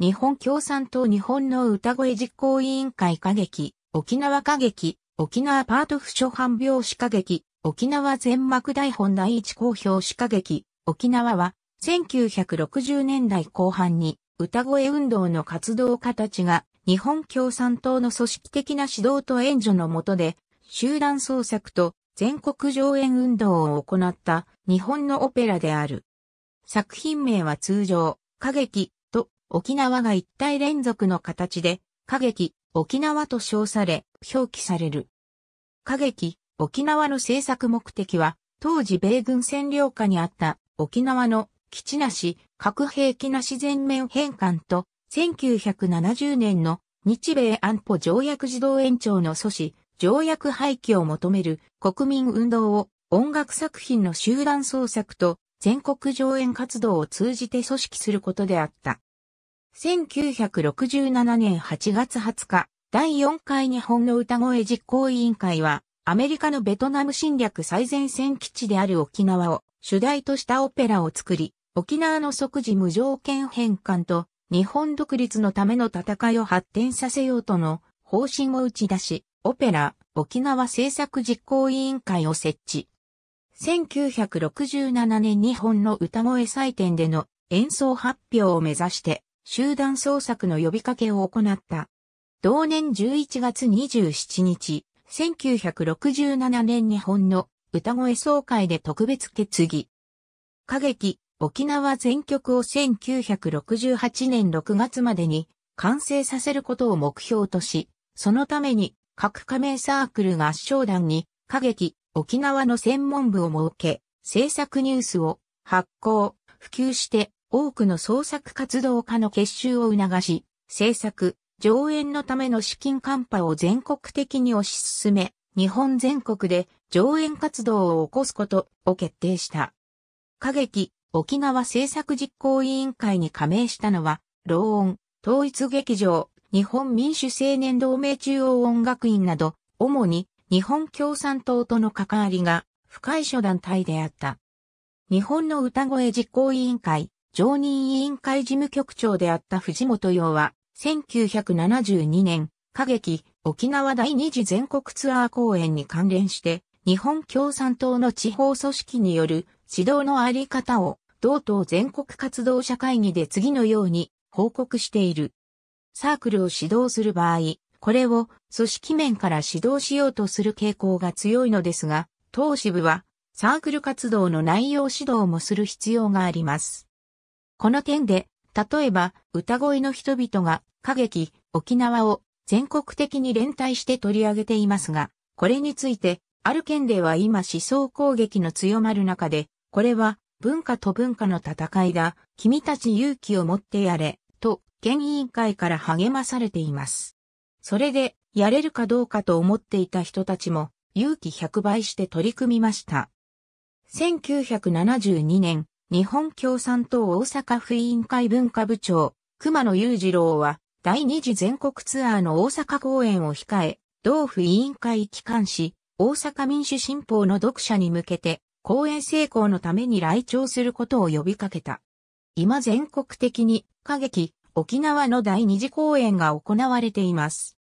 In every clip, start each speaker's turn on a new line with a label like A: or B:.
A: 日本共産党日本の歌声実行委員会歌劇、沖縄歌劇、沖縄パート不所版拍子歌劇、沖縄全幕台本第一公表子歌劇、沖縄は、1960年代後半に歌声運動の活動家たちが日本共産党の組織的な指導と援助の下で集団創作と全国上演運動を行った日本のオペラである。作品名は通常、歌劇、沖縄が一体連続の形で、歌劇、沖縄と称され、表記される。歌劇、沖縄の制作目的は、当時米軍占領下にあった沖縄の基地なし、核兵器なし全面返還と、1970年の日米安保条約自動延長の阻止、条約廃棄を求める国民運動を音楽作品の集団創作と全国上演活動を通じて組織することであった。1967年8月20日、第4回日本の歌声実行委員会は、アメリカのベトナム侵略最前線基地である沖縄を主題としたオペラを作り、沖縄の即時無条件返還と日本独立のための戦いを発展させようとの方針を打ち出し、オペラ沖縄政策実行委員会を設置。1967年日本の歌声祭典での演奏発表を目指して集団捜索の呼びかけを行った。同年11月27日、1967年日本の歌声総会で特別決議。歌劇、沖縄全曲を1968年6月までに完成させることを目標とし、そのために各加盟サークルが合唱団に歌劇、沖縄の専門部を設け、制作ニュースを発行、普及して多くの創作活動家の結集を促し、制作、上演のための資金カンパを全国的に推し進め、日本全国で上演活動を起こすことを決定した。歌劇、沖縄政策実行委員会に加盟したのは、老音、統一劇場、日本民主青年同盟中央音楽院など、主に日本共産党との関わりが深い諸団体であった。日本の歌声実行委員会、常任委員会事務局長であった藤本洋は、1972年、歌劇、沖縄第二次全国ツアー公演に関連して、日本共産党の地方組織による指導のあり方を、同党全国活動者会議で次のように報告している。サークルを指導する場合、これを組織面から指導しようとする傾向が強いのですが、当支部はサークル活動の内容指導もする必要があります。この点で、例えば、歌声の人々が、歌劇、沖縄を全国的に連帯して取り上げていますが、これについて、ある県では今思想攻撃の強まる中で、これは文化と文化の戦いだ、君たち勇気を持ってやれ、と、県委員会から励まされています。それで、やれるかどうかと思っていた人たちも、勇気100倍して取り組みました。1972年、日本共産党大阪府委員会文化部長、熊野裕次郎は、第二次全国ツアーの大阪公演を控え、同府委員会機関紙、大阪民主新報の読者に向けて、公演成功のために来庁することを呼びかけた。今全国的に、歌劇、沖縄の第二次公演が行われています。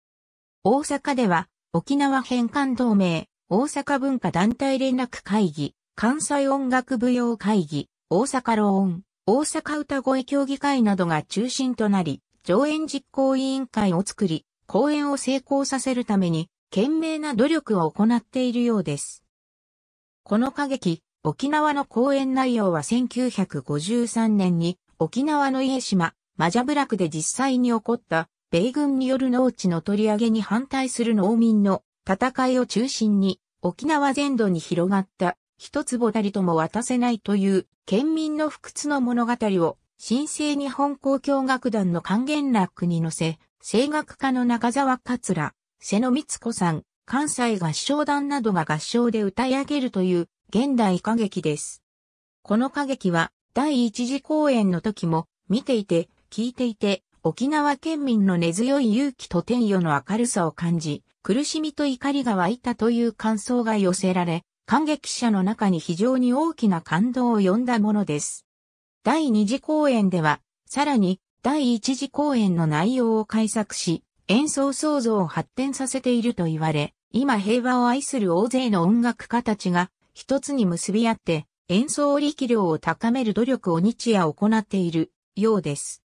A: 大阪では、沖縄返還同盟、大阪文化団体連絡会議、関西音楽舞踊会議、大阪ローン、大阪歌声協議会などが中心となり、上演実行委員会を作り、公演を成功させるために、懸命な努力を行っているようです。この歌劇、沖縄の公演内容は1953年に、沖縄の家島、マジャブラクで実際に起こった、米軍による農地の取り上げに反対する農民の戦いを中心に、沖縄全土に広がった一坪たりとも渡せないという県民の不屈の物語を新生日本交響楽団の還元楽に乗せ、声楽家の中沢桂、瀬野光子さん、関西合唱団などが合唱で歌い上げるという現代歌劇です。この歌劇は第一次公演の時も見ていて、聞いていて、沖縄県民の根強い勇気と天与の明るさを感じ、苦しみと怒りが湧いたという感想が寄せられ、感激者の中に非常に大きな感動を呼んだものです。第二次公演では、さらに第一次公演の内容を改作し、演奏創造を発展させていると言われ、今平和を愛する大勢の音楽家たちが一つに結び合って演奏力量を高める努力を日夜行っているようです。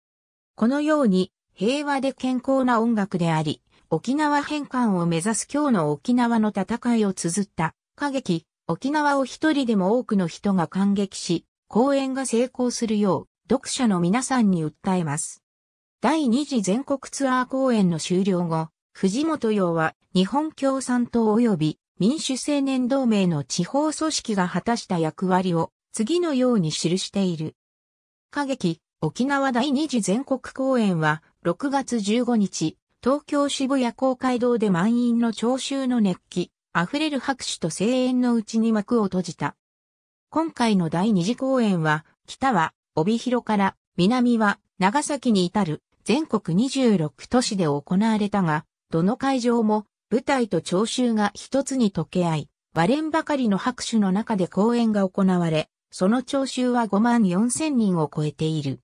A: このように平和で健康な音楽であり、沖縄返還を目指す今日の沖縄の戦いを綴った歌劇沖縄を一人でも多くの人が感激し、講演が成功するよう、読者の皆さんに訴えます。第二次全国ツアー公演の終了後、藤本洋は日本共産党及び民主青年同盟の地方組織が果たした役割を次のように記している。歌劇、沖縄第二次全国公演は6月15日、東京渋谷公会堂で満員の聴衆の熱気、溢れる拍手と声援のうちに幕を閉じた。今回の第二次公演は、北は帯広から南は長崎に至る全国26都市で行われたが、どの会場も舞台と聴衆が一つに溶け合い、割れんばかりの拍手の中で公演が行われ、その聴衆は5万4千人を超えている。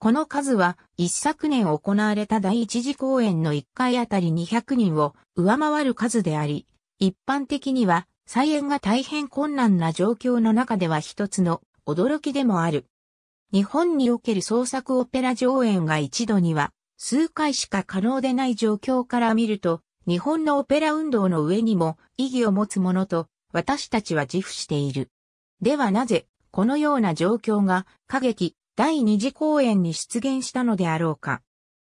A: この数は一昨年行われた第一次公演の1回あたり200人を上回る数であり、一般的には再演が大変困難な状況の中では一つの驚きでもある。日本における創作オペラ上演が一度には数回しか可能でない状況から見ると、日本のオペラ運動の上にも意義を持つものと私たちは自負している。ではなぜ、このような状況が歌劇、第二次公演に出現したのであろうか。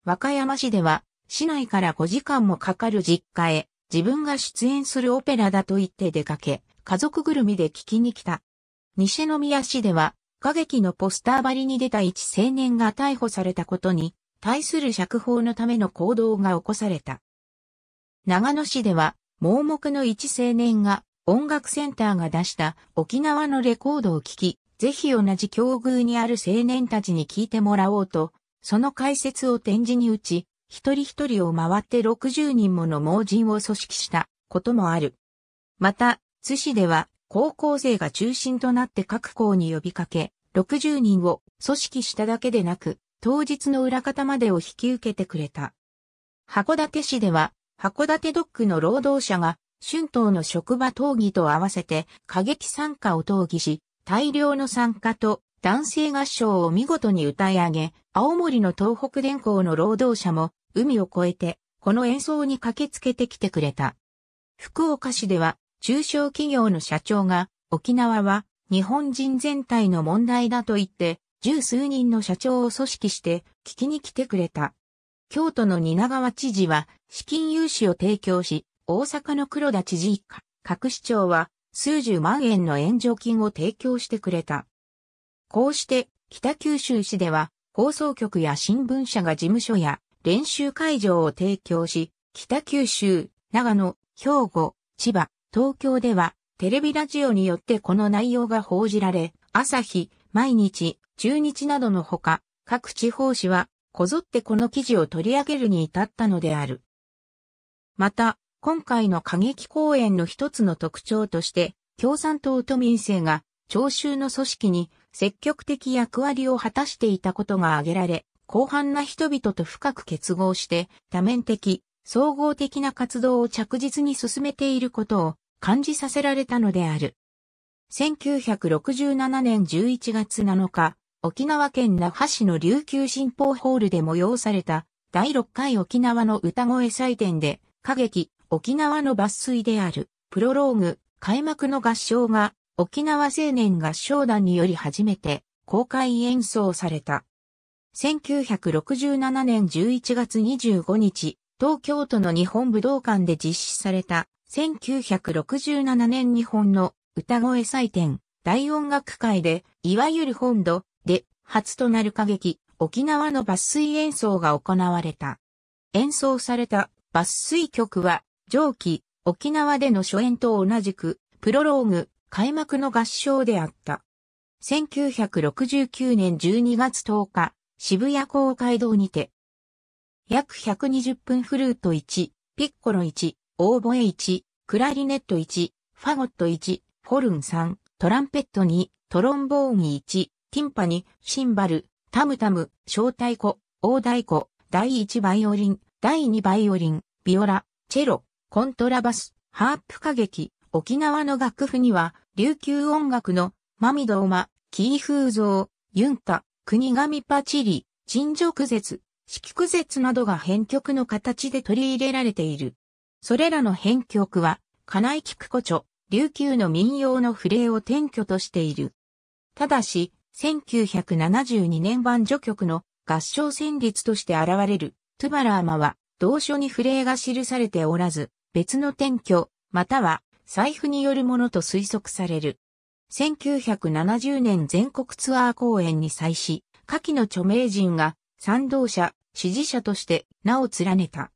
A: 和歌山市では、市内から5時間もかかる実家へ、自分が出演するオペラだと言って出かけ、家族ぐるみで聞きに来た。西宮市では、歌劇のポスター張りに出た一青年が逮捕されたことに、対する釈放のための行動が起こされた。長野市では、盲目の一青年が、音楽センターが出した沖縄のレコードを聴き、ぜひ同じ境遇にある青年たちに聞いてもらおうと、その解説を展示に打ち、一人一人を回って60人もの盲人を組織したこともある。また、津市では高校生が中心となって各校に呼びかけ、60人を組織しただけでなく、当日の裏方までを引き受けてくれた。函館市では、函館ドックの労働者が、春闘の職場討議と合わせて過激参加を討議し、大量の参加と男性合唱を見事に歌い上げ、青森の東北電工の労働者も海を越えてこの演奏に駆けつけてきてくれた。福岡市では中小企業の社長が沖縄は日本人全体の問題だと言って十数人の社長を組織して聞きに来てくれた。京都の蜷川知事は資金融資を提供し、大阪の黒田知事一家、各市長は数十万円の援助金を提供してくれた。こうして北九州市では放送局や新聞社が事務所や練習会場を提供し、北九州、長野、兵庫、千葉、東京ではテレビラジオによってこの内容が報じられ、朝日、毎日、中日などのほか、各地方紙はこぞってこの記事を取り上げるに至ったのである。また、今回の過激公演の一つの特徴として、共産党と民政が聴衆の組織に積極的役割を果たしていたことが挙げられ、広範な人々と深く結合して多面的、総合的な活動を着実に進めていることを感じさせられたのである。1967年11月7日、沖縄県那覇市の琉球新報ホールで催された第6回沖縄の歌声祭典で、歌劇、沖縄の抜粋である、プロローグ、開幕の合唱が、沖縄青年合唱団により初めて、公開演奏された。1967年11月25日、東京都の日本武道館で実施された、1967年日本の歌声祭典、大音楽会で、いわゆる本土で、初となる歌劇、沖縄の抜粋演奏が行われた。演奏された抜粋曲は上記、沖縄での初演と同じく、プロローグ、開幕の合唱であった。1969年12月10日、渋谷公会堂にて、約120分フルート1、ピッコロ1、オーボエ1、クラリネット1、ファゴット1、ホルン3、トランペット2、トロンボーン1、ティンパニ、シンバル、タムタム、小太鼓、大太鼓、第1バイオリン、第2バイオリン、ビオラ、チェロ、コントラバス、ハープ歌劇、沖縄の楽譜には、琉球音楽の、マミドーマ、キーフーゾー、ユンタ、国神パチリ、陳情区絶、季区絶などが編曲の形で取り入れられている。それらの編曲は、金井菊子著、琉球の民謡のレーを転居としている。ただし、1972年版序曲の合唱旋律として現れる、トゥバラーマは、同書に触れが記されておらず、別の転居、または財布によるものと推測される。1970年全国ツアー公演に際し、下記の著名人が賛同者、支持者として名を連ねた。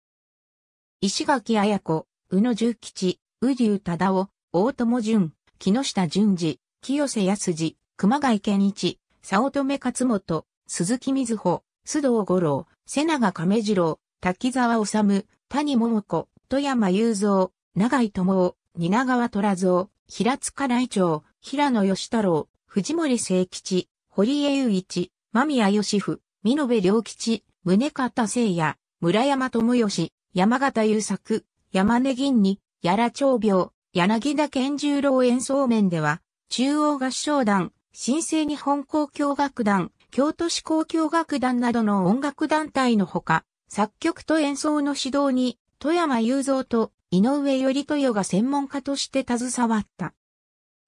A: 石垣綾子、宇野重吉、宇流忠夫、大友淳、木下淳二、清瀬康二、熊谷健一、早乙女勝本、鈴木瑞穂、須藤五郎、瀬長亀次郎、滝沢治、谷桃子、鳩山雄三、長井智夫、蜷川虎蔵、平塚内長、平野義太郎、藤森聖吉、堀江雄一、間宮義夫、美延良吉、宗方聖也、村山智義、山形優作、山根銀に、やら長病、柳田健十郎演奏面では、中央合唱団、新生日本交響楽団、京都市交響楽団などの音楽団体のほか、作曲と演奏の指導に富山雄三と井上頼豊が専門家として携わった。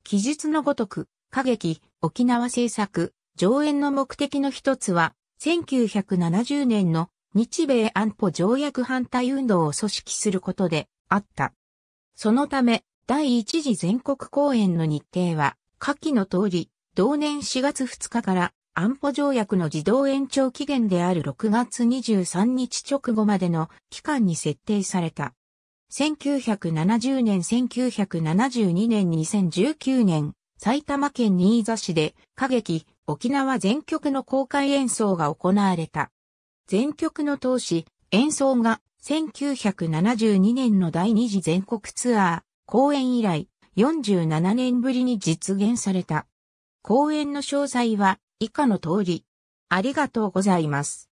A: 記述のごとく、歌劇、沖縄制作、上演の目的の一つは、1970年の日米安保条約反対運動を組織することであった。そのため、第一次全国公演の日程は、下記の通り、同年4月2日から安保条約の自動延長期限である6月23日直後までの期間に設定された。1970年、1972年、2019年、埼玉県新座市で歌劇沖縄全曲の公開演奏が行われた。全曲の当時、演奏が1972年の第二次全国ツアー公演以来47年ぶりに実現された。公演の詳細は以下の通り。ありがとうございます。